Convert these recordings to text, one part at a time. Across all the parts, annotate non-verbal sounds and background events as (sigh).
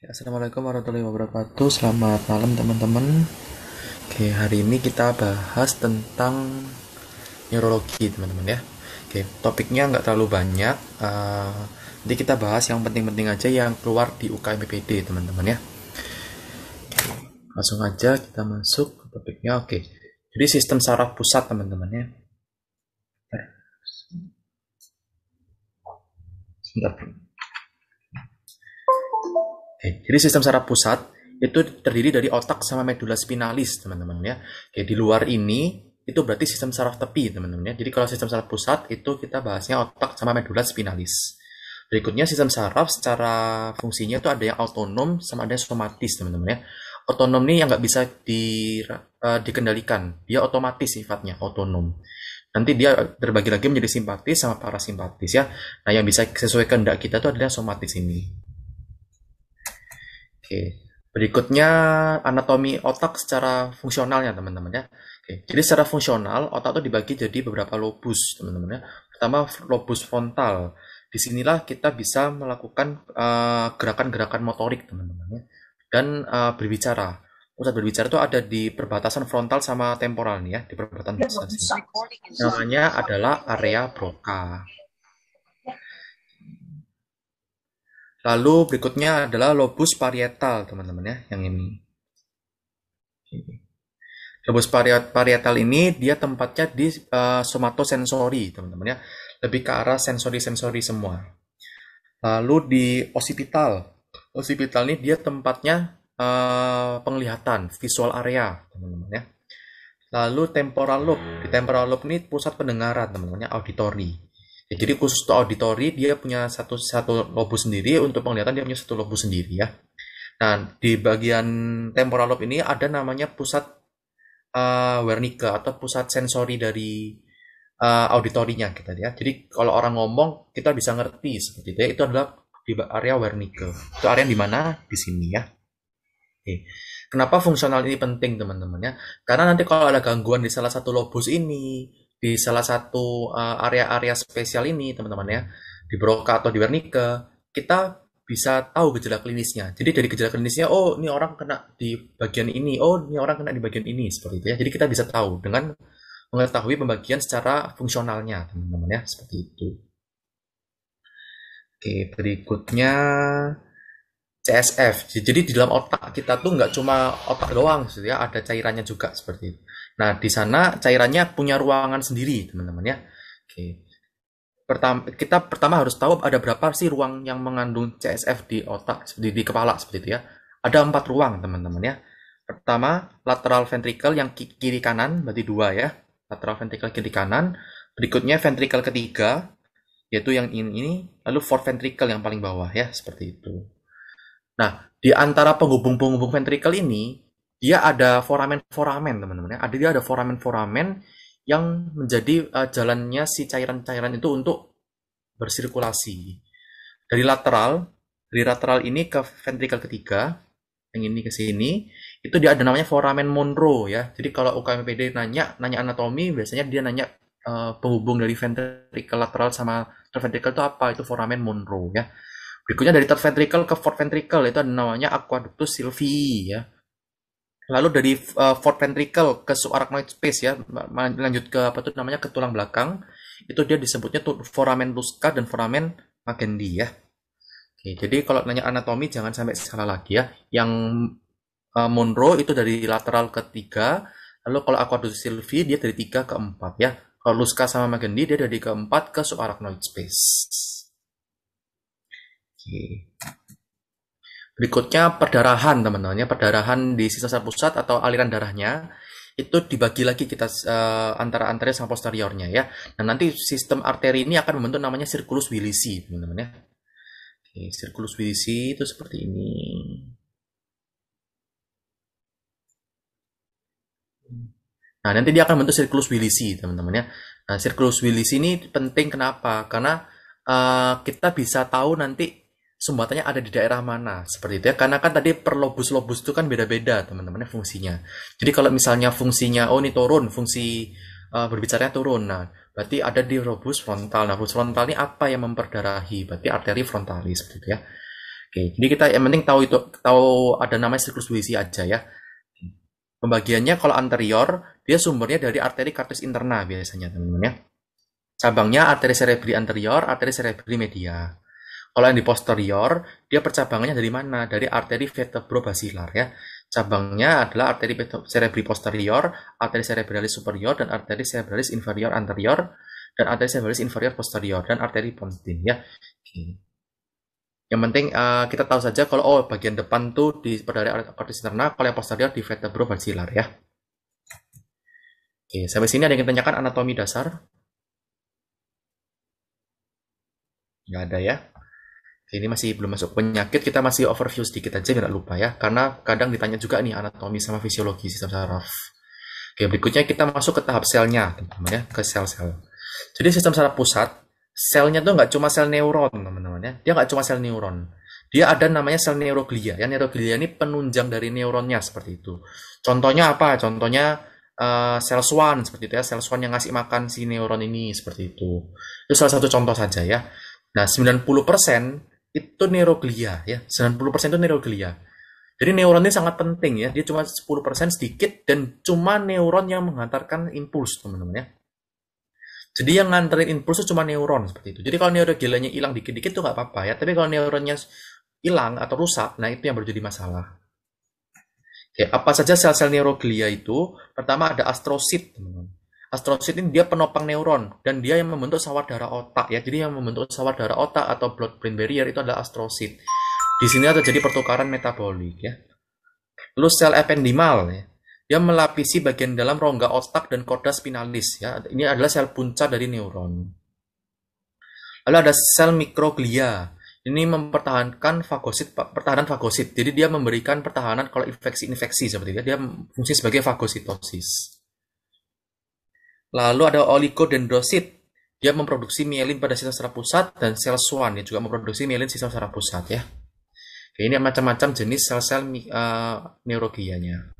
Ya, Assalamualaikum warahmatullahi wabarakatuh. Selamat malam teman-teman. Oke, hari ini kita bahas tentang neurologi teman-teman ya. Oke, topiknya nggak terlalu banyak. Uh, nanti kita bahas yang penting-penting aja yang keluar di UKMPPD teman-teman ya. Oke, langsung aja kita masuk ke topiknya. Oke, jadi sistem saraf pusat teman-teman ya. Sebentar. Oke, jadi sistem saraf pusat itu terdiri dari otak sama medula spinalis, teman-teman ya. Oke, di luar ini itu berarti sistem saraf tepi, teman-teman ya. Jadi kalau sistem saraf pusat itu kita bahasnya otak sama medula spinalis. Berikutnya sistem saraf secara fungsinya itu ada yang otonom sama ada yang somatis, teman-teman ya. Otonom ini yang nggak bisa di, uh, eh, dikendalikan, dia otomatis sifatnya otonom. Nanti dia terbagi lagi menjadi simpatis sama parasimpatis ya. Nah yang bisa sesuai kehendak kita itu adalah somatis ini. Oke. Berikutnya anatomi otak secara fungsionalnya teman-teman ya. Oke. Jadi secara fungsional otak itu dibagi jadi beberapa lobus teman-teman ya. Pertama lobus frontal. Disinilah kita bisa melakukan eh, gerakan-gerakan uh, motorik teman-teman ya. Dan uh, berbicara. Pusat berbicara itu ada di perbatasan frontal sama temporal nih ya, di perbatasan. Ya, Namanya adalah area Broca. Lalu berikutnya adalah lobus parietal, teman-teman ya, yang ini. Lobus parietal ini dia tempatnya di uh, eh, somatosensori, teman-teman ya. Lebih ke arah sensori-sensori semua. Lalu di occipital. Occipital ini dia tempatnya uh, penglihatan, visual area, teman-teman ya. Lalu temporal lobe. Di temporal lobe ini pusat pendengaran, teman teman ya, auditory. Ya, jadi khusus untuk auditori dia punya satu satu lobus sendiri untuk penglihatan dia punya satu lobus sendiri ya. Nah di bagian temporal lobe ini ada namanya pusat uh, Wernicke atau pusat sensori dari uh, auditorinya kita gitu, ya. Jadi kalau orang ngomong kita bisa ngerti seperti itu ya. Itu adalah di area Wernicke. Itu area di mana? Di sini ya. Oke. Kenapa fungsional ini penting teman-teman ya? Karena nanti kalau ada gangguan di salah satu lobus ini, di salah satu area eh, area-area spesial ini, teman-teman ya, di Broca atau di Wernicke, kita bisa tahu gejala klinisnya. Jadi dari gejala klinisnya, oh ini orang kena di bagian ini, oh ini orang kena di bagian ini, seperti itu ya. Jadi kita bisa tahu dengan mengetahui pembagian secara fungsionalnya, teman-teman ya, seperti itu. Oke, berikutnya CSF. Jadi di dalam otak kita tuh nggak cuma otak doang, gitu ya, ada cairannya juga seperti itu. Nah, di sana cairannya punya ruangan sendiri, teman-teman ya. Oke. Pertama, kita pertama harus tahu ada berapa sih ruang yang mengandung CSF di otak, di, di kepala seperti itu ya. Ada empat ruang, teman-teman ya. Pertama, lateral ventricle yang kiri kanan, berarti dua ya. Lateral ventricle kiri kanan. Berikutnya ventricle ketiga, yaitu yang ini, ini lalu fourth ventricle yang paling bawah ya, seperti itu. Nah, di antara penghubung-penghubung ventricle ini, dia ada foramen-foramen teman-teman ya. Ada dia ada foramen-foramen yang menjadi uh, jalannya si cairan-cairan itu untuk bersirkulasi. Dari lateral, dari lateral ini ke ventrikel ketiga, yang ini ke sini, itu dia ada namanya foramen Monroe ya. Jadi kalau UKMPD nanya nanya anatomi, biasanya dia nanya uh, penghubung dari ventrikel lateral sama third ventricle itu apa? Itu foramen Monroe ya. Berikutnya dari third ke fourth itu ada namanya aqueductus sylvii ya lalu dari uh, eh, fourth ventricle ke subarachnoid space ya lanjut ke apa tuh namanya ke tulang belakang itu dia disebutnya tuh foramen luska dan foramen magendi ya Oke, jadi kalau nanya anatomi jangan sampai salah lagi ya yang uh, Monroe itu dari lateral ketiga, lalu kalau aquadus silvi dia dari tiga ke empat ya kalau luska sama magendi dia dari keempat ke subarachnoid space Oke. Berikutnya perdarahan teman-temannya, perdarahan di sisa pusat atau aliran darahnya itu dibagi lagi kita uh, antara anterior sama posteriornya ya. Nah nanti sistem arteri ini akan membentuk namanya sirkulus Willisi teman-teman ya. sirkulus Willisi itu seperti ini. Nah, nanti dia akan membentuk sirkulus Willisi teman-teman ya. Nah, sirkulus Willisi ini penting kenapa? Karena uh, kita bisa tahu nanti sumbatannya ada di daerah mana seperti itu ya karena kan tadi per lobus-lobus itu kan beda-beda teman-teman fungsinya jadi kalau misalnya fungsinya oh ini turun fungsi uh, berbicaranya turun nah berarti ada di lobus frontal nah lobus frontal ini apa yang memperdarahi berarti arteri frontalis seperti itu ya oke jadi kita yang penting tahu itu tahu ada namanya siklus aja ya pembagiannya kalau anterior dia sumbernya dari arteri kartis interna biasanya teman-teman ya cabangnya arteri cerebri anterior arteri cerebri media kalau yang di posterior, dia percabangannya dari mana? Dari arteri vertebrobasilar ya. Cabangnya adalah arteri cerebri posterior, arteri cerebralis superior, dan arteri cerebralis inferior anterior, dan arteri cerebralis inferior posterior, dan arteri pontin ya. Oke. Yang penting uh, kita tahu saja kalau oh bagian depan tuh di pada arteri interna, kalau yang posterior di vertebrobasilar ya. Oke, sampai sini ada yang ditanyakan anatomi dasar? Nggak ada ya ini masih belum masuk penyakit kita masih overview sedikit aja biar lupa ya karena kadang ditanya juga nih anatomi sama fisiologi sistem saraf oke berikutnya kita masuk ke tahap selnya teman-teman ya ke sel-sel jadi sistem saraf pusat selnya tuh nggak cuma sel neuron teman-teman ya dia nggak cuma sel neuron dia ada namanya sel neuroglia ya neuroglia ini penunjang dari neuronnya seperti itu contohnya apa contohnya uh, sel swan seperti itu ya sel swan yang ngasih makan si neuron ini seperti itu itu salah satu contoh saja ya nah 90% itu neuroglia ya 90% itu neuroglia jadi neuron ini sangat penting ya dia cuma 10% sedikit dan cuma neuron yang mengantarkan impuls teman-teman ya jadi yang nganterin impuls itu cuma neuron seperti itu jadi kalau neuroglianya hilang dikit-dikit tuh nggak apa-apa ya tapi kalau neuronnya hilang atau rusak nah itu yang baru masalah Oke, apa saja sel-sel neuroglia itu pertama ada astrosit teman-teman Astrosit ini dia penopang neuron dan dia yang membentuk sawar darah otak ya. Jadi yang membentuk sawar darah otak atau blood brain barrier itu adalah astrosit. Di sini ada jadi pertukaran metabolik ya. Lalu sel ependimal ya. Dia melapisi bagian dalam rongga otak dan korda spinalis ya. Ini adalah sel punca dari neuron. Lalu ada sel mikroglia. Ini mempertahankan fagosit pertahanan fagosit. Jadi dia memberikan pertahanan kalau infeksi-infeksi seperti itu. Dia fungsi sebagai fagositosis. Lalu ada oligodendrosit. Dia memproduksi mielin pada sistem saraf pusat dan sel Schwann yang juga memproduksi mielin sistem saraf pusat ya. Oke, ini macam-macam jenis sel-sel uh, eh, neurogianya.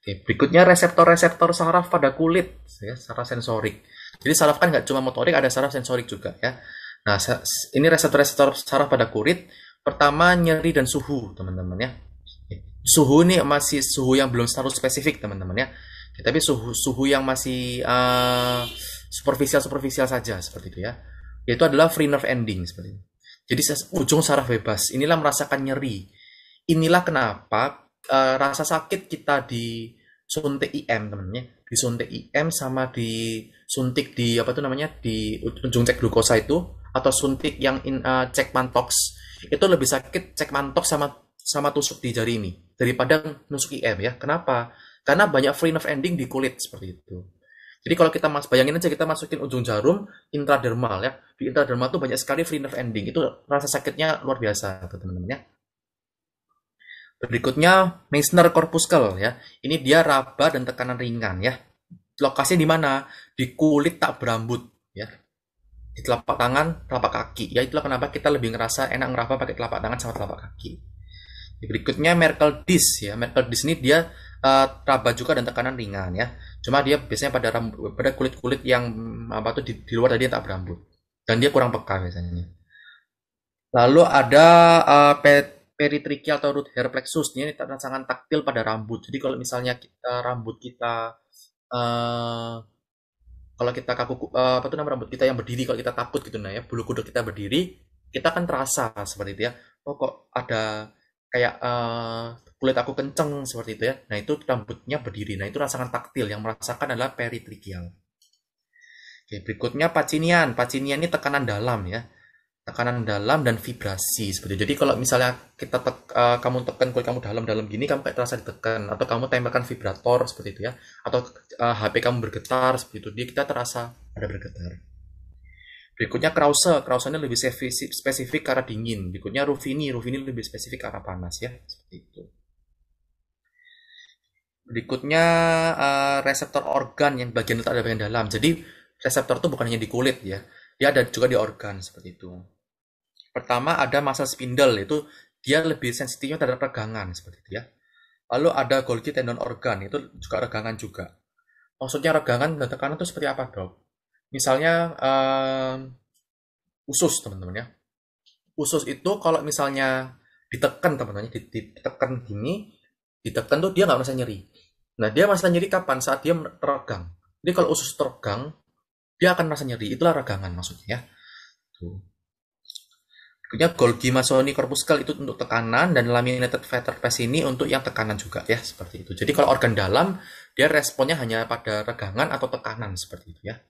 Oke, berikutnya reseptor-reseptor saraf pada kulit, ya, saraf sensorik. Jadi saraf kan nggak cuma motorik, ada saraf sensorik juga ya. Nah, ini reseptor-reseptor saraf pada kulit. Pertama nyeri dan suhu, teman-teman ya. Suhu ini masih suhu yang belum terlalu spesifik, teman-teman ya ya, tapi suhu suhu yang masih uh, eh, superficial superficial saja seperti itu ya yaitu adalah free nerve ending seperti itu jadi ujung saraf bebas inilah merasakan nyeri inilah kenapa uh, rasa sakit kita di suntik IM temennya di suntik IM sama di suntik di apa tuh namanya di ujung cek glukosa itu atau suntik yang in, uh, cek mantox itu lebih sakit cek mantox sama sama tusuk di jari ini daripada nusuk IM ya. Kenapa? Karena banyak free nerve ending di kulit seperti itu. Jadi kalau kita mas bayangin aja kita masukin ujung jarum intradermal ya. Di intradermal tuh banyak sekali free nerve ending. Itu rasa sakitnya luar biasa tuh teman-teman ya. Berikutnya Meissner corpuscle ya. Ini dia raba dan tekanan ringan ya. Lokasinya di mana? Di kulit tak berambut ya. Di telapak tangan, telapak kaki. Ya itulah kenapa kita lebih ngerasa enak ngeraba pakai telapak tangan sama telapak kaki. Berikutnya Merkel disc ya. Merkel disc ini dia uh, raba juga dan tekanan ringan ya. Cuma dia biasanya pada rambut, pada kulit-kulit yang mm, apa tuh di, di luar tadi yang tak berambut. Dan dia kurang peka biasanya. Lalu ada uh, eh, peritrichia atau root hair plexus ini sangat taktil pada rambut. Jadi kalau misalnya kita eh, rambut kita uh, kalau kita kaku uh, apa tuh nama rambut kita yang berdiri kalau kita takut gitu nah ya bulu kuduk kita berdiri kita akan terasa seperti itu ya. Oh kok ada kayak uh, kulit aku kenceng seperti itu ya. Nah itu rambutnya berdiri. Nah itu rasakan taktil. Yang merasakan adalah peritrikial. Oke, berikutnya pacinian. Pacinian ini tekanan dalam ya. Tekanan dalam dan vibrasi seperti itu. Jadi kalau misalnya kita tek, uh, kamu tekan kulit kamu dalam-dalam gini, kamu kayak terasa ditekan. Atau kamu tembakan vibrator seperti itu ya. Atau uh, eh, HP kamu bergetar seperti itu. Dia kita terasa ada bergetar. Berikutnya krause. Krause ini lebih spesifik, spesifik karena dingin. Berikutnya rufini. Rufini lebih spesifik karena panas ya. Seperti itu. Berikutnya uh, reseptor organ yang bagian letak ada bagian dalam. Jadi reseptor itu bukan hanya di kulit ya, dia ada juga di organ seperti itu. Pertama ada masa spindle itu dia lebih sensitifnya terhadap regangan seperti itu ya. Lalu ada Golgi tendon organ itu juga regangan juga. Maksudnya regangan dan tekanan itu seperti apa dok? Misalnya uh, usus teman-teman ya. Usus itu kalau misalnya ditekan teman-teman ya, ditekan gini, ditekan tuh dia nggak merasa nyeri. Nah, dia merasa nyeri kapan? Saat dia meregang Jadi kalau usus teregang, dia akan merasa nyeri. Itulah regangan maksudnya ya. Tuh. Berikutnya Golgi Masoni corpuscle itu untuk tekanan dan laminated vertebrae ini untuk yang tekanan juga ya seperti itu. Jadi kalau organ dalam dia responnya hanya pada regangan atau tekanan seperti itu ya.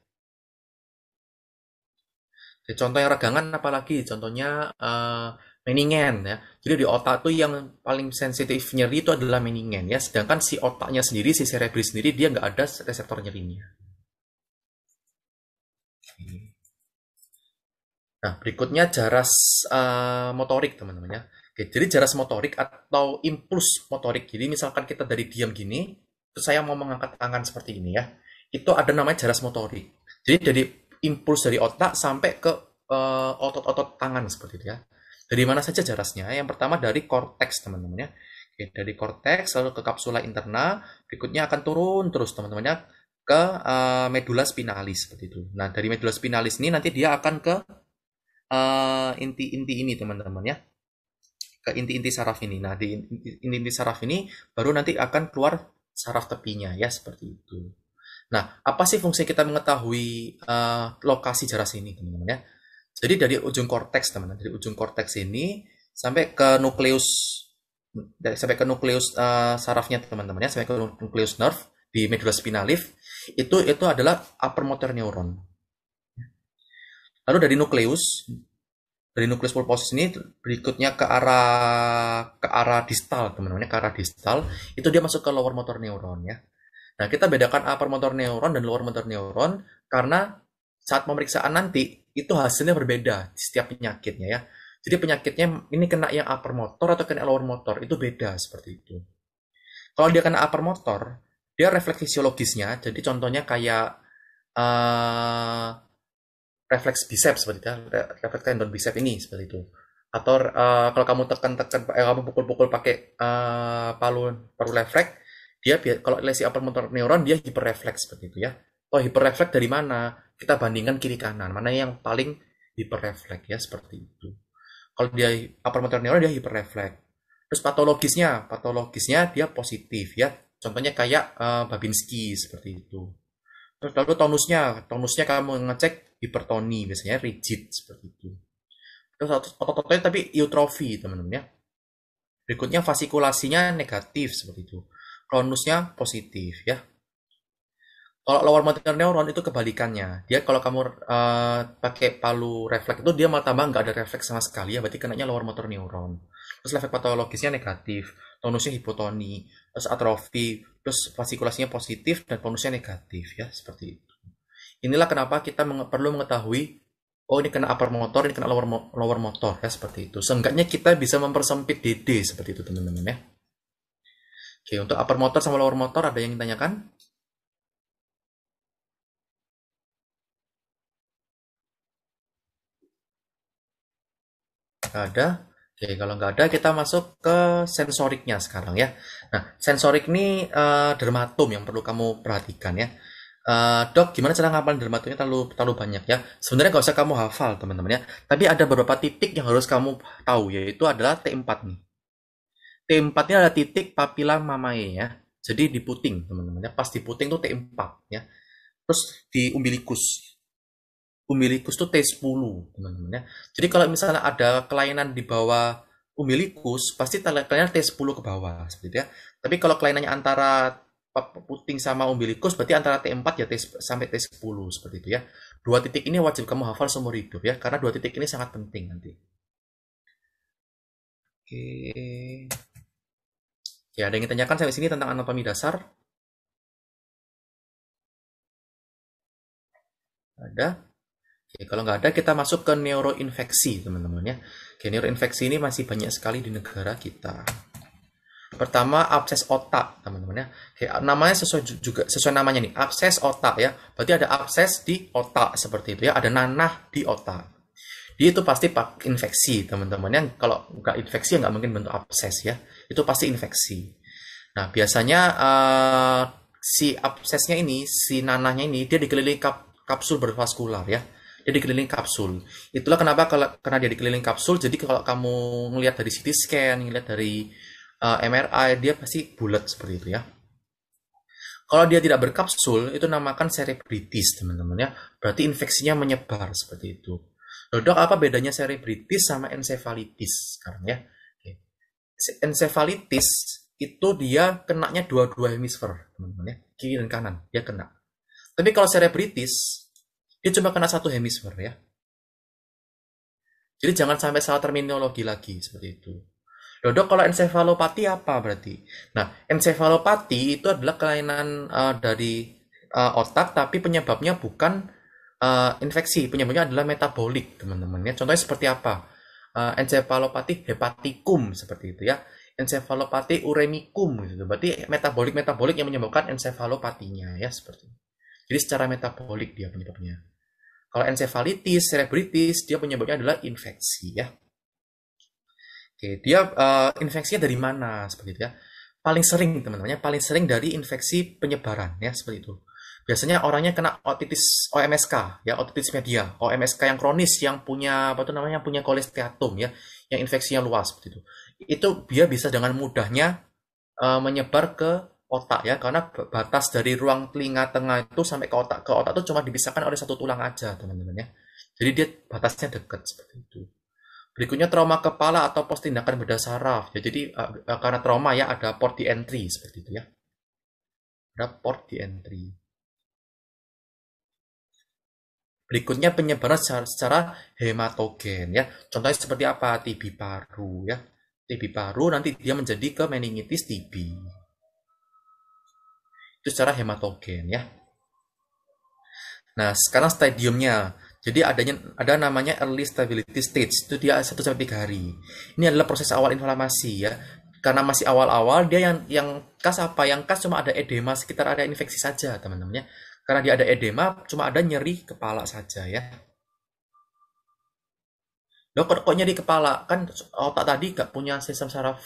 Jadi, contoh yang regangan apalagi contohnya uh, meningen ya. Jadi di otak tuh yang paling sensitif nyeri itu adalah meningen ya. Sedangkan si otaknya sendiri, si cerebri sendiri dia nggak ada reseptor nyerinya. Nah berikutnya jaras uh, motorik teman-teman ya. Oke, jadi jaras motorik atau impuls motorik. Jadi misalkan kita dari diam gini, terus saya mau mengangkat tangan seperti ini ya. Itu ada namanya jaras motorik. Jadi dari impuls dari otak sampai ke eh, otot-otot uh, tangan seperti itu ya. Dari mana saja jarasnya? Yang pertama dari korteks, teman-teman ya. Oke, dari korteks lalu ke kapsula interna, berikutnya akan turun terus, teman-temannya ke uh, medula spinalis seperti itu. Nah, dari medula spinalis ini nanti dia akan ke eh, inti-inti uh, ini, teman-teman ya ke inti-inti saraf ini. Nah, di inti-inti saraf ini baru nanti akan keluar saraf tepinya ya seperti itu. Nah, apa sih fungsi kita mengetahui uh, lokasi jaras ini, teman-teman ya? Jadi dari ujung korteks teman-teman, dari ujung korteks ini sampai ke nukleus dari sampai ke nukleus uh, sarafnya teman-teman ya, sampai ke nukleus nerve di medula spinalis itu itu adalah upper motor neuron. Lalu dari nukleus dari nukleus pulposus ini berikutnya ke arah ke arah distal teman-teman ya, ke arah distal itu dia masuk ke lower motor neuron ya nah kita bedakan upper motor neuron dan lower motor neuron karena saat pemeriksaan nanti itu hasilnya berbeda di setiap penyakitnya ya. Jadi penyakitnya ini kena yang upper motor atau kena lower motor itu beda seperti itu. Kalau dia kena upper motor, dia refleks fisiologisnya, jadi contohnya kayak uh, refleks biceps seperti itu, ya. refleks tendon biceps ini seperti itu. Atau uh, kalau kamu tekan-tekan, eh, kamu pukul-pukul pakai uh, palu paru refleks, dia kalau lesi upper motor neuron dia hiperrefleks seperti itu ya. Oh hiperrefleks dari mana? kita bandingkan kiri kanan mana yang paling hiperrefleks ya seperti itu kalau dia hypermeteorneural dia hiperrefleks terus patologisnya patologisnya dia positif ya contohnya kayak uh, Babinski seperti itu terus lalu tonusnya tonusnya kamu ngecek hipertoni biasanya rigid seperti itu terus otot-ototnya tapi eutrofi teman-teman ya berikutnya fasikulasinya negatif seperti itu kronusnya positif ya kalau lower motor neuron itu kebalikannya. Dia kalau kamu uh, pakai palu refleks itu dia mata bang nggak ada refleks sama sekali ya, berarti kenanya lower motor neuron. Terus efek patologisnya negatif, tonusnya hipotoni, terus atrofi, terus fasikulasinya positif dan tonusnya negatif ya, seperti itu. Inilah kenapa kita menge perlu mengetahui oh ini kena upper motor, ini kena lower, mo lower motor ya seperti itu. Seenggaknya kita bisa mempersempit DD seperti itu teman-teman ya. Oke, untuk upper motor sama lower motor ada yang ditanyakan? nggak ada. Oke, kalau nggak ada kita masuk ke sensoriknya sekarang ya. Nah, sensorik ini uh, eh, dermatum yang perlu kamu perhatikan ya. Uh, dok, gimana cara ngapalin dermatumnya terlalu terlalu banyak ya? Sebenarnya nggak usah kamu hafal teman-teman ya. Tapi ada beberapa titik yang harus kamu tahu yaitu adalah T4 nih. T4 ini ada titik papila mamae ya. Jadi di puting teman-teman ya. Pas di puting tuh T4 ya. Terus di umbilikus umbilikus tuh T10 teman-teman ya. Jadi kalau misalnya ada kelainan di bawah umbilikus pasti kelainan T10 ke bawah seperti itu ya. Tapi kalau kelainannya antara puting sama umbilikus berarti antara T4 ya T, sampai T10 seperti itu ya. Dua titik ini wajib kamu hafal seumur hidup ya karena dua titik ini sangat penting nanti. Oke. Ya, ada yang ditanyakan sampai sini tentang anatomi dasar? Ada. Ya, kalau nggak ada kita masuk ke neuroinfeksi teman-teman ya. Oke, neuroinfeksi ini masih banyak sekali di negara kita. Pertama abses otak teman-teman ya. Oke, namanya sesuai juga sesuai namanya nih abses otak ya. Berarti ada abses di otak seperti itu ya. Ada nanah di otak. Dia itu pasti pak infeksi teman-teman ya. kalau nggak infeksi ya nggak mungkin bentuk abses ya. Itu pasti infeksi. Nah biasanya uh, si absesnya ini, si nanahnya ini dia dikelilingi kap kapsul bervaskular ya dia dikelilingi kapsul. Itulah kenapa kalau karena dia dikelilingi kapsul, jadi kalau kamu ngelihat dari CT scan, ngelihat dari uh, eh, MRI, dia pasti bulat seperti itu ya. Kalau dia tidak berkapsul, itu namakan cerebritis, teman-teman ya. Berarti infeksinya menyebar seperti itu. Loh, dok, apa bedanya cerebritis sama encephalitis sekarang ya? Encephalitis itu dia kenaknya dua-dua hemisfer, teman-teman ya. Kiri dan kanan, dia kena. Tapi kalau cerebritis, dia cuma kena satu hemisfer ya. Jadi jangan sampai salah terminologi lagi seperti itu. Dok, kalau encephalopati apa berarti? Nah, encephalopati itu adalah kelainan uh, dari uh, otak, tapi penyebabnya bukan uh, infeksi, penyebabnya adalah metabolik, teman-teman. Ya, contohnya seperti apa? Uh, hepatikum seperti itu ya. Encephalopati uremikum gitu. Berarti metabolik-metabolik yang menyebabkan encephalopatinya ya seperti. Itu. Jadi secara metabolik dia penyebabnya. Kalau encephalitis, cerebritis, dia penyebabnya adalah infeksi ya. Oke, dia uh, infeksinya dari mana seperti itu ya? Paling sering teman-temannya, paling sering dari infeksi penyebaran ya seperti itu. Biasanya orangnya kena otitis OMSK ya, otitis media, OMSK yang kronis yang punya apa tuh namanya yang punya kolesteatum ya, yang infeksinya luas seperti itu. Itu dia bisa dengan mudahnya uh, menyebar ke otak ya karena batas dari ruang telinga tengah itu sampai ke otak ke otak itu cuma dipisahkan oleh satu tulang aja teman-teman ya jadi dia batasnya dekat seperti itu berikutnya trauma kepala atau pos tindakan beda saraf ya jadi uh, uh, karena trauma ya ada port di entry seperti itu ya ada port di entry berikutnya penyebaran secara, secara hematogen ya contohnya seperti apa TB paru ya TB paru nanti dia menjadi ke meningitis TB itu secara hematogen ya. Nah, sekarang stadiumnya. Jadi adanya ada namanya early stability stage. Itu dia 1 sampai 3 hari. Ini adalah proses awal inflamasi ya. Karena masih awal-awal dia yang yang kas apa? Yang kas cuma ada edema sekitar area infeksi saja, teman-teman ya. Karena dia ada edema, cuma ada nyeri kepala saja ya. Loh, kok, kok nyeri kepala? Kan otak tadi gak punya sistem saraf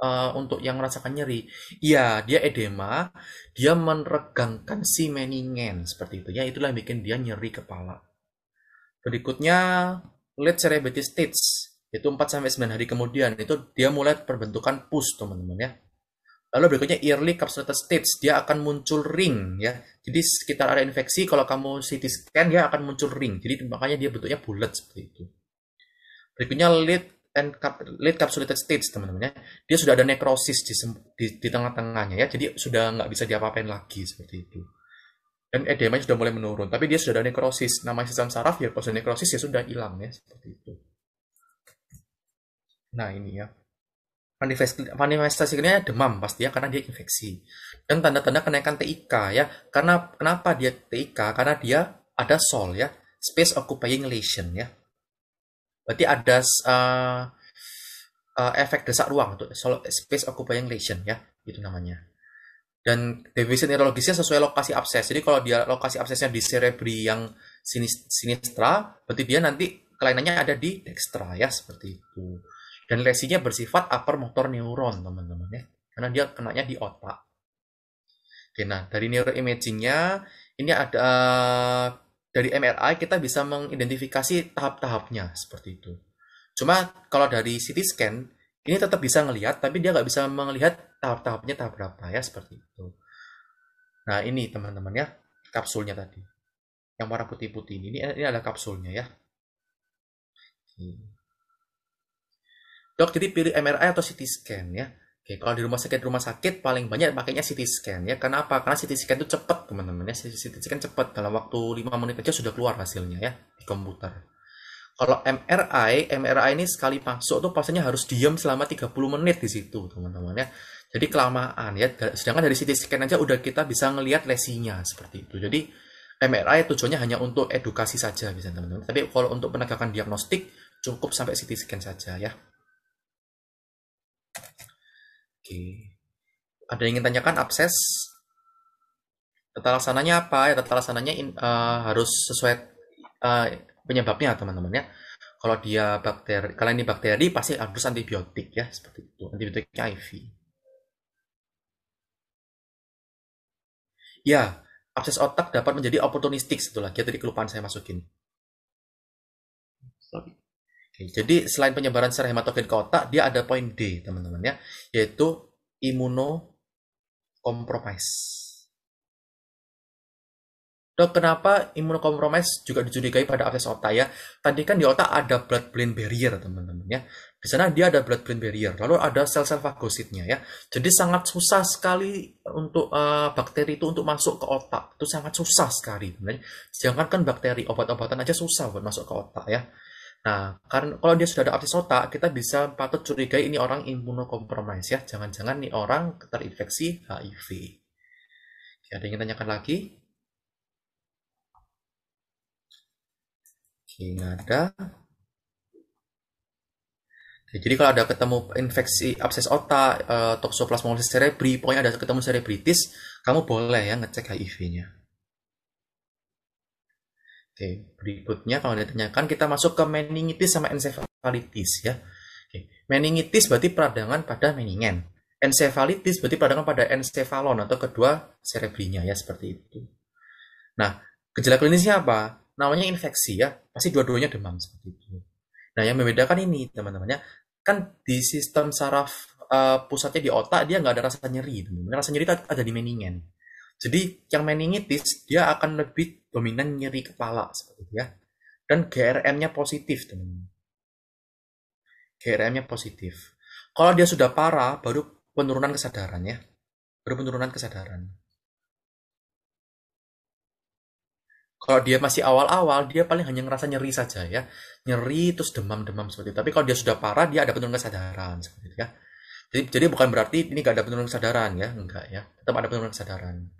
Eh, untuk yang merasakan nyeri. ya dia edema, dia meregangkan si meningen seperti itu. Ya, itulah yang bikin dia nyeri kepala. Berikutnya, late cerebetis stage. Itu 4 sampai 9 hari kemudian itu dia mulai perbentukan pus, teman-teman ya. Lalu berikutnya early capsulitis stage, dia akan muncul ring ya. Jadi sekitar area infeksi kalau kamu CT scan dia akan muncul ring. Jadi makanya dia bentuknya bulat seperti itu. Berikutnya late and late capsulated stage teman-teman ya. Dia sudah ada necrosis di, di, di tengah-tengahnya ya. Jadi sudah nggak bisa diapa-apain lagi seperti itu. Dan edema sudah mulai menurun, tapi dia sudah ada nekrosis. Namanya sistem saraf ya, kalau necrosis nekrosis ya sudah hilang ya seperti itu. Nah ini ya. manifestasi manifestasinya demam pasti ya karena dia infeksi dan tanda-tanda kenaikan TIK ya karena kenapa dia TIK karena dia ada sol ya space occupying lesion ya Berarti ada uh, uh, efek desak ruang untuk space occupying lesion ya, itu namanya. Dan deviasi neurologisnya sesuai lokasi abses. Jadi kalau dia lokasi absesnya di cerebri yang sinistra, berarti dia nanti kelainannya ada di dextra ya seperti itu. Dan lesinya bersifat upper motor neuron teman-teman ya, karena dia kenanya di otak. Oke, nah dari neuroimagingnya ini ada dari MRI kita bisa mengidentifikasi tahap-tahapnya seperti itu. Cuma kalau dari CT scan ini tetap bisa ngelihat, tapi dia nggak bisa melihat tahap-tahapnya tahap berapa ya seperti itu. Nah ini teman-teman ya kapsulnya tadi, yang warna putih-putih ini, ini, ini adalah kapsulnya ya. Dok, jadi pilih MRI atau CT scan ya. Oke, kalau di rumah sakit rumah sakit paling banyak pakainya CT scan ya. Kenapa? Karena CT scan itu cepat teman-teman ya. CT scan cepat dalam waktu 5 menit aja sudah keluar hasilnya ya di komputer. Kalau MRI, MRI ini sekali masuk tuh pasiennya harus diam selama 30 menit di situ teman-teman ya. Jadi kelamaan ya. Sedangkan dari CT scan aja udah kita bisa ngelihat lesinya seperti itu. Jadi MRI tujuannya hanya untuk edukasi saja bisa teman-teman. Tapi kalau untuk penegakan diagnostik cukup sampai CT scan saja ya. Oke. Ada yang ingin tanyakan abses? Tata laksananya apa? Ya, tata laksananya in, uh, harus sesuai uh, penyebabnya teman-teman ya. Kalau dia bakteri, kalau ini bakteri pasti harus antibiotik ya seperti itu. Antibiotiknya IV. Ya, abses otak dapat menjadi oportunistik. setelah lagi tadi kelupaan saya masukin. Sorry. Jadi selain penyebaran secara hematogen ke otak, dia ada poin D, teman-teman ya, yaitu imunokompromis. Dok, kenapa imunokompromis juga dicurigai pada abses otak ya? Tadi kan di otak ada blood-brain barrier, teman-teman ya. Di sana dia ada blood-brain barrier, lalu ada sel-sel fagositnya ya. Jadi sangat susah sekali untuk uh, bakteri itu untuk masuk ke otak. Itu sangat susah sekali. Sedangkan kan bakteri, obat-obatan aja susah buat masuk ke otak ya. Nah, karena kalau dia sudah ada abses otak, kita bisa patut curigai ini orang imunokompromis ya. Jangan-jangan nih orang terinfeksi HIV. Oke, ada yang ingin tanyakan lagi? Oke, ada. Ya, jadi kalau ada ketemu infeksi abses otak, e, eh, toksoplasmosis cerebri, pokoknya ada ketemu cerebritis, kamu boleh ya ngecek HIV-nya. Oke, berikutnya kalau ditanyakan kita masuk ke meningitis sama encephalitis ya. Oke, meningitis berarti peradangan pada meningen. Encephalitis berarti peradangan pada encephalon atau kedua serebrinya ya seperti itu. Nah, gejala klinisnya apa? Namanya infeksi ya, pasti dua-duanya demam seperti itu. Nah, yang membedakan ini teman-temannya kan di sistem saraf uh, pusatnya di otak dia nggak ada rasa nyeri, teman-teman. Rasa nyeri ada di meningen. Jadi yang meningitis dia akan lebih dominan nyeri kepala seperti itu ya. Dan GRM-nya positif, teman-teman. GRM-nya positif. Kalau dia sudah parah, baru penurunan kesadaran ya. Baru penurunan kesadaran. Kalau dia masih awal-awal, dia paling hanya ngerasa nyeri saja ya. Nyeri terus demam-demam seperti itu. Tapi kalau dia sudah parah, dia ada penurunan kesadaran seperti itu ya. Jadi, jadi bukan berarti ini gak ada penurunan kesadaran ya, enggak ya. Tetap ada penurunan kesadaran.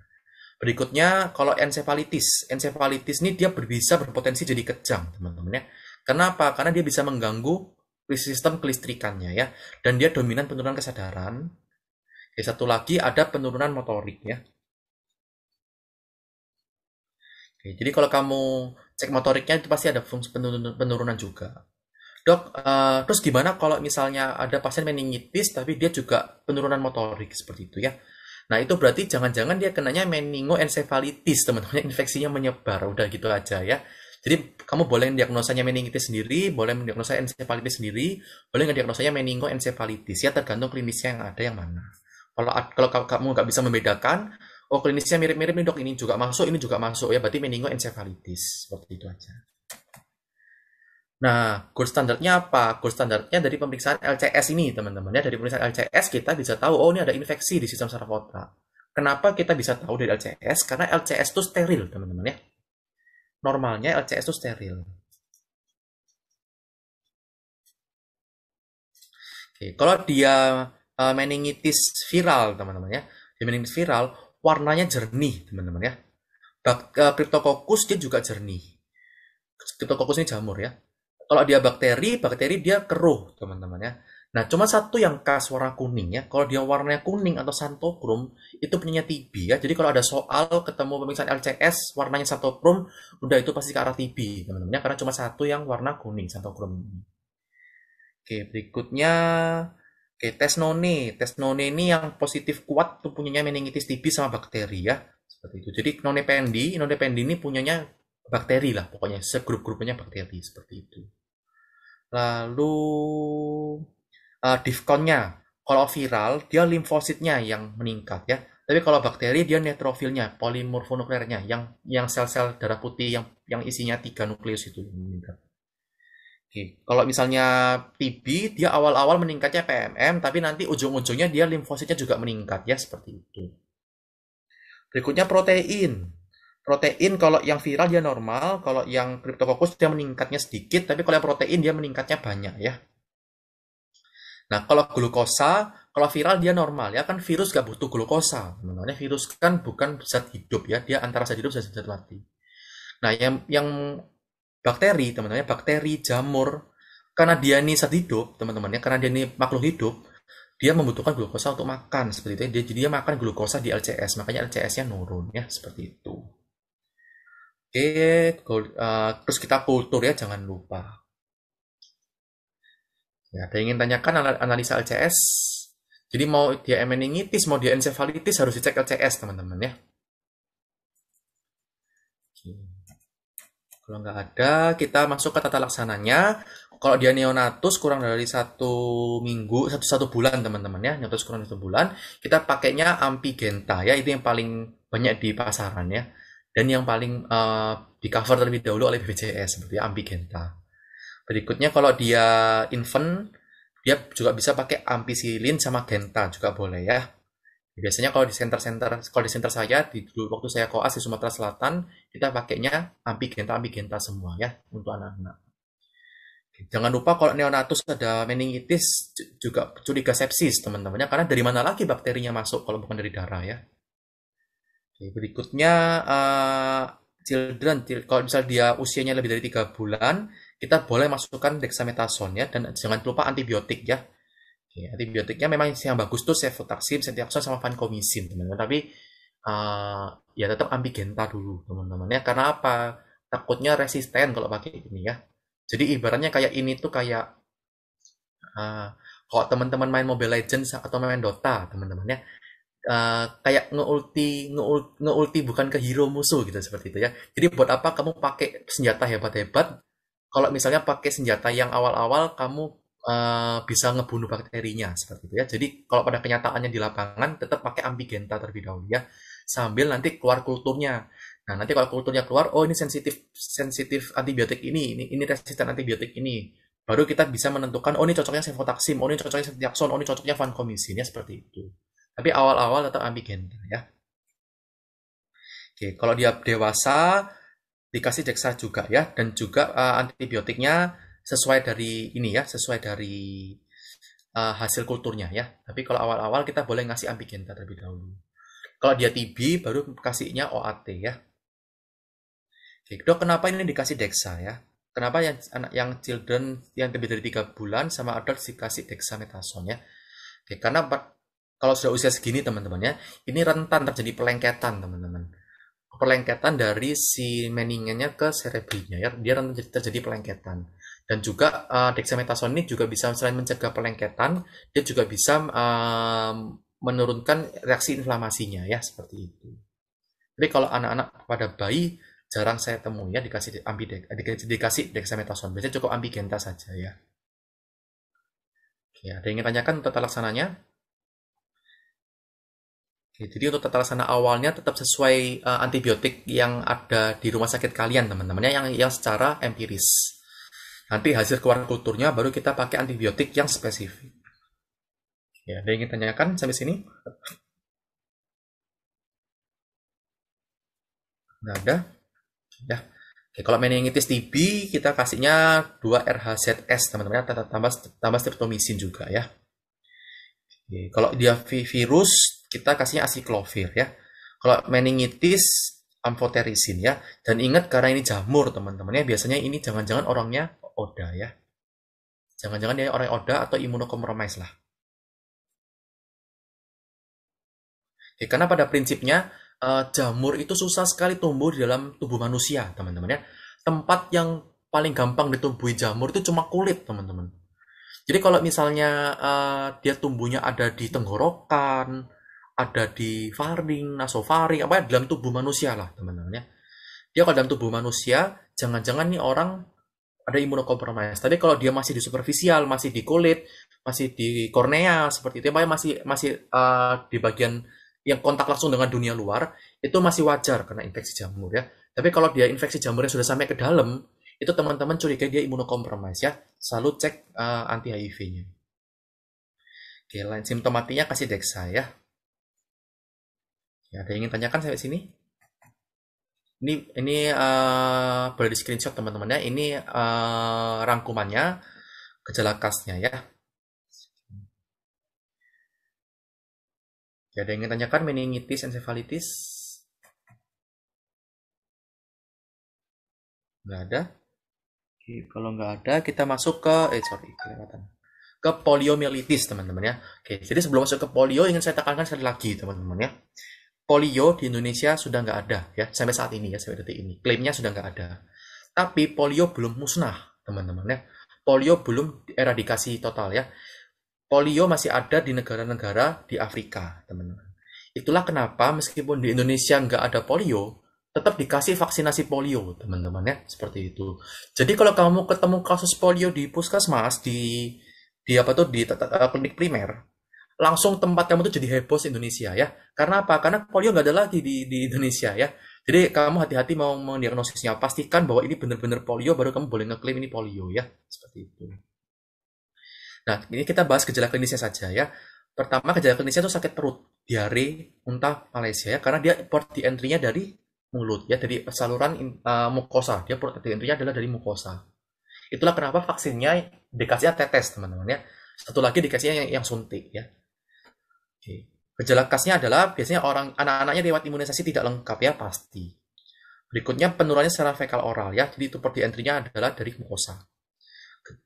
Berikutnya, kalau encephalitis. Encephalitis ini dia bisa berpotensi jadi kejang, teman-teman ya. Kenapa? Karena dia bisa mengganggu sistem kelistrikannya ya. Dan dia dominan penurunan kesadaran. Ya, satu lagi ada penurunan motorik ya. Oke, jadi kalau kamu cek motoriknya itu pasti ada fungsi penurunan juga. Dok, uh, terus gimana kalau misalnya ada pasien meningitis tapi dia juga penurunan motorik seperti itu ya? Nah, itu berarti jangan-jangan dia kenanya meningoencephalitis, teman-teman. (laughs) Infeksinya menyebar, udah gitu aja ya. Jadi, kamu boleh diagnosanya meningitis sendiri, boleh diagnosa encephalitis sendiri, boleh diagnosanya meningoencephalitis, ya tergantung klinisnya yang ada yang mana. Kalau kalau kamu nggak bisa membedakan, oh klinisnya mirip-mirip nih dok, ini juga masuk, ini juga masuk, ya berarti meningoencephalitis, seperti itu aja. Nah, gold standarnya apa? Gold standarnya dari pemeriksaan LCS ini, teman-teman. Ya, dari pemeriksaan LCS kita bisa tahu, oh ini ada infeksi di sistem saraf otak. Kenapa kita bisa tahu dari LCS? Karena LCS itu steril, teman-teman ya. Normalnya LCS itu steril. Oke, kalau dia uh, meningitis viral, teman-teman ya. Dia meningitis viral, warnanya jernih, teman-teman ya. Bak, e, Cryptococcus dia juga jernih. Cryptococcus ini jamur ya kalau dia bakteri, bakteri dia keruh, teman-teman ya. Nah, cuma satu yang khas warna kuning ya. Kalau dia warnanya kuning atau santokrum, itu punyanya TB ya. Jadi kalau ada soal ketemu pemeriksaan LCS warnanya santokrum, udah itu pasti ke arah TB, teman-teman ya. Karena cuma satu yang warna kuning santokrum Oke, berikutnya Oke, tes noni, Tes noni ini yang positif kuat tuh punyanya meningitis TB sama bakteri ya. Seperti itu. Jadi noni pendi, noni pendi ini punyanya bakteri lah pokoknya, segrup-grupnya bakteri seperti itu lalu uh, eh, diskonnya kalau viral dia limfositnya yang meningkat ya tapi kalau bakteri dia netrofilnya polimorfonuklernya yang yang sel-sel darah putih yang yang isinya tiga nukleus itu meningkat Oke, kalau misalnya TB dia awal-awal meningkatnya PMM tapi nanti ujung-ujungnya dia limfositnya juga meningkat ya seperti itu. Berikutnya protein protein kalau yang viral dia normal, kalau yang cryptococcus dia meningkatnya sedikit, tapi kalau yang protein dia meningkatnya banyak ya. Nah, kalau glukosa, kalau viral dia normal ya kan virus gak butuh glukosa. Sebenarnya virus kan bukan zat hidup ya, dia antara zat hidup dan zat mati. Nah, yang yang bakteri, teman-teman, bakteri, jamur, karena dia ini zat hidup, teman-teman ya, karena dia ini makhluk hidup, dia membutuhkan glukosa untuk makan seperti itu. Dia ya. jadi dia makan glukosa di LCS, makanya LCS-nya nurun ya, seperti itu. Oke, okay, uh, eh, terus kita kultur ya, jangan lupa. Ya, ada yang ingin tanyakan analisa LCS? Jadi mau dia meningitis, mau dia encephalitis harus dicek LCS teman-teman ya. Kalau nggak ada, kita masuk ke tata laksananya. Kalau dia neonatus kurang dari satu minggu, satu, satu bulan teman-teman ya, neonatus kurang satu bulan, kita pakainya ampigenta ya, itu yang paling banyak di pasaran ya dan yang paling uh, di cover terlebih dahulu oleh BPJS seperti Ambigenta. Berikutnya kalau dia infant dia juga bisa pakai ampicillin sama genta juga boleh ya. Biasanya kalau di center-center kalau di center saya di dulu waktu saya koas di Sumatera Selatan kita pakainya ampigenta ampigenta semua ya untuk anak-anak. Jangan lupa kalau neonatus ada meningitis juga curiga sepsis teman-temannya karena dari mana lagi bakterinya masuk kalau bukan dari darah ya berikutnya uh, children kalau misalnya dia usianya lebih dari tiga bulan kita boleh masukkan dexamethasone ya dan jangan lupa antibiotik ya Oke, antibiotiknya memang yang bagus tuh cefotaxim, cetirizine sama vancomycin teman-teman. Tapi uh, ya tetap ambigenta dulu teman-teman ya. Karena apa? Takutnya resisten kalau pakai ini ya. Jadi ibaratnya kayak ini tuh kayak uh, kalau teman-teman main Mobile Legends atau main Dota teman-teman ya, uh, kayak ngeulti ngeulti, ulti bukan ke hero musuh gitu seperti itu ya. Jadi buat apa kamu pakai senjata hebat-hebat kalau misalnya pakai senjata yang awal-awal kamu uh, bisa ngebunuh bakterinya seperti itu ya. Jadi kalau pada kenyataannya di lapangan tetap pakai ambigenta terlebih dahulu ya sambil nanti keluar kulturnya. Nah, nanti kalau kulturnya keluar, oh ini sensitif sensitif antibiotik ini, ini ini resisten antibiotik ini. Baru kita bisa menentukan oh ini cocoknya sefotaksim, oh ini cocoknya ceftriaxone, oh ini cocoknya vancomycin ya seperti itu. Tapi awal-awal tetap ambigen ya. Oke, kalau dia dewasa dikasih deksa juga ya dan juga uh, antibiotiknya sesuai dari ini ya, sesuai dari uh, hasil kulturnya ya. Tapi kalau awal-awal kita boleh ngasih ambigen terlebih dahulu. Kalau dia TB baru kasihnya OAT ya. Oke, dok kenapa ini dikasih deksa ya? Kenapa yang anak yang children yang lebih dari tiga bulan sama adult dikasih dexamethasone ya? Oke, karena kalau sudah usia segini teman-teman ya, ini rentan terjadi pelengketan teman-teman. Pelengketan dari si meningenya ke serebrinya ya, dia rentan terjadi pelengketan. Dan juga uh, eh, dexamethasone ini juga bisa selain mencegah pelengketan, dia juga bisa uh, menurunkan reaksi inflamasinya ya seperti itu. Jadi kalau anak-anak pada bayi jarang saya temui ya dikasih ambidek, eh, dikasih, dikasih dexamethasone, biasanya cukup ambigenta saja ya. Oke, ada yang ingin tanyakan tata laksananya? Oke, jadi untuk tata laksana awalnya tetap sesuai uh, antibiotik yang ada di rumah sakit kalian teman-temannya yang yang secara empiris. Nanti hasil keluar kulturnya baru kita pakai antibiotik yang spesifik. Ya, ada yang ingin tanyakan sampai sini? Nggak ada? Ya. Oke, kalau meningitis TB kita kasihnya 2 RHZS teman teman ya, tambah tambah streptomisin juga ya. Oke, kalau dia virus kita kasihnya asiklovir ya. Kalau meningitis amfoterisin ya. Dan ingat karena ini jamur teman-teman ya, biasanya ini jangan-jangan orangnya ODA ya. Jangan-jangan dia orang ODA atau imunokompromis lah. Ya, karena pada prinsipnya eh, jamur itu susah sekali tumbuh di dalam tubuh manusia teman-teman ya. Tempat yang paling gampang ditumbuhi jamur itu cuma kulit teman-teman. Jadi kalau misalnya uh, dia tumbuhnya ada di tenggorokan, ada di faring, nasofaring, apa ya dalam tubuh manusia lah teman-teman ya. Dia kalau dalam tubuh manusia, jangan-jangan nih orang ada imunokompromis. Tapi kalau dia masih di superficial, masih di kulit, masih di kornea seperti itu, ya masih masih uh, di bagian yang kontak langsung dengan dunia luar, itu masih wajar karena infeksi jamur ya. Tapi kalau dia infeksi jamurnya sudah sampai ke dalam, itu teman-teman curiga dia imunokompromis ya. Selalu cek uh, anti HIV-nya. Oke, lain simptomatinya kasih deksa ya. Ya, ada yang ingin tanyakan sampai sini? Ini ini uh, boleh di screenshot teman-temannya. Ini uh, rangkumannya gejala khasnya ya. Ya, ada yang ingin tanyakan meningitis, encephalitis? Nggak ada? Oke, kalau nggak ada, kita masuk ke, eh sorry, kelewatan. Ke poliomyelitis, teman-teman ya. Oke, jadi sebelum masuk ke polio, ingin saya tekankan sekali lagi, teman-teman ya polio di Indonesia sudah nggak ada ya sampai saat ini ya sampai detik ini klaimnya sudah nggak ada tapi polio belum musnah teman-teman ya polio belum eradikasi total ya polio masih ada di negara-negara di Afrika teman-teman itulah kenapa meskipun di Indonesia nggak ada polio tetap dikasih vaksinasi polio teman-teman ya seperti itu jadi kalau kamu ketemu kasus polio di puskesmas di di apa tuh di klinik primer langsung tempat kamu tuh jadi heboh Indonesia ya. Karena apa? Karena polio nggak ada lagi di, di Indonesia ya. Jadi kamu hati-hati mau mendiagnosisnya. Pastikan bahwa ini benar-benar polio, baru kamu boleh ngeklaim ini polio ya. Seperti itu. Nah, ini kita bahas gejala klinisnya saja ya. Pertama, gejala klinisnya itu sakit perut, diare, muntah, Malaysia ya. Karena dia port di entry dari mulut ya, dari saluran uh, mukosa. Dia port di entry adalah dari mukosa. Itulah kenapa vaksinnya dikasihnya tetes teman-teman ya. Satu lagi dikasihnya yang, yang suntik ya Gejala khasnya adalah biasanya orang anak-anaknya lewat imunisasi tidak lengkap ya pasti. Berikutnya penurunannya secara fekal oral ya. Jadi itu protein entry-nya adalah dari mukosa.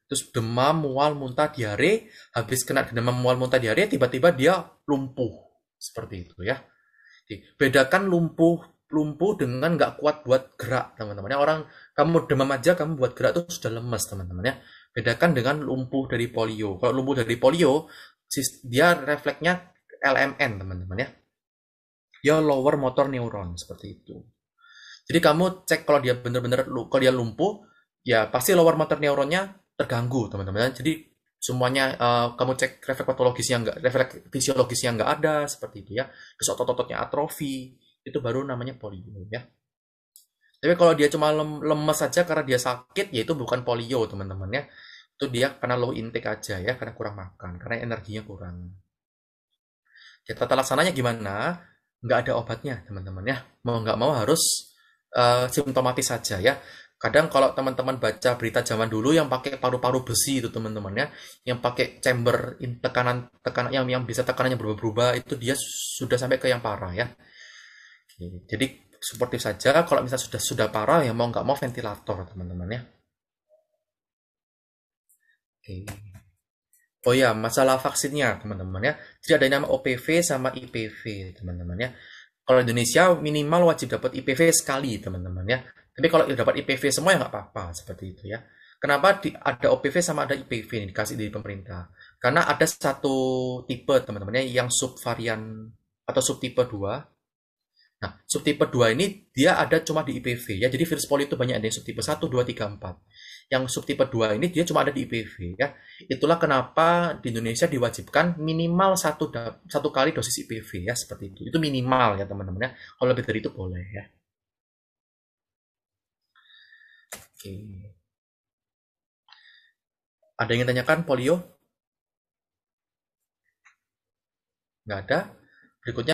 Terus demam, mual, muntah, diare. Habis kena demam, mual, muntah, diare, tiba-tiba dia lumpuh. Seperti itu ya. Jadi, bedakan lumpuh lumpuh dengan nggak kuat buat gerak teman-temannya orang kamu demam aja kamu buat gerak tuh sudah lemes teman-temannya bedakan dengan lumpuh dari polio kalau lumpuh dari polio dia refleksnya LMN teman-teman ya ya lower motor neuron seperti itu jadi kamu cek kalau dia benar-benar kalau dia lumpuh ya pasti lower motor neuronnya terganggu teman-teman jadi semuanya uh, kamu cek refleks patologisnya nggak refleks fisiologisnya nggak ada seperti itu ya terus otot-ototnya atrofi itu baru namanya polio ya tapi kalau dia cuma lem lemes saja karena dia sakit, ya itu bukan polio teman-teman ya. Itu dia karena low intake aja ya, karena kurang makan, karena energinya kurang. Ya, tata laksananya gimana? Nggak ada obatnya, teman-teman ya. Mau nggak mau harus uh, simptomatis saja ya. Kadang kalau teman-teman baca berita zaman dulu yang pakai paru-paru besi itu teman-teman ya, yang pakai chamber tekanan tekanan yang yang bisa tekanannya berubah ubah itu dia sudah sampai ke yang parah ya. Jadi suportif saja kalau misalnya sudah sudah parah ya mau nggak mau ventilator teman-teman ya. Oke. Okay. Oh ya, masalah vaksinnya teman-teman ya. Jadi ada nama OPV sama IPV teman-teman ya. Kalau Indonesia minimal wajib dapat IPV sekali teman-teman ya. Tapi kalau dapat IPV semua ya nggak apa-apa seperti itu ya. Kenapa di, ada OPV sama ada IPV ini dikasih dari pemerintah? Karena ada satu tipe teman teman ya, yang subvarian atau subtipe 2. Nah, subtipe 2 ini dia ada cuma di IPV ya. Jadi virus polio itu banyak ada yang subtipe 1, 2, 3, 4 yang subtipe 2 ini dia cuma ada di IPV ya. Itulah kenapa di Indonesia diwajibkan minimal satu satu kali dosis IPV ya seperti itu. Itu minimal ya teman-teman ya. Kalau lebih dari itu boleh ya. Oke. Ada yang tanyakan polio? Nggak ada. Berikutnya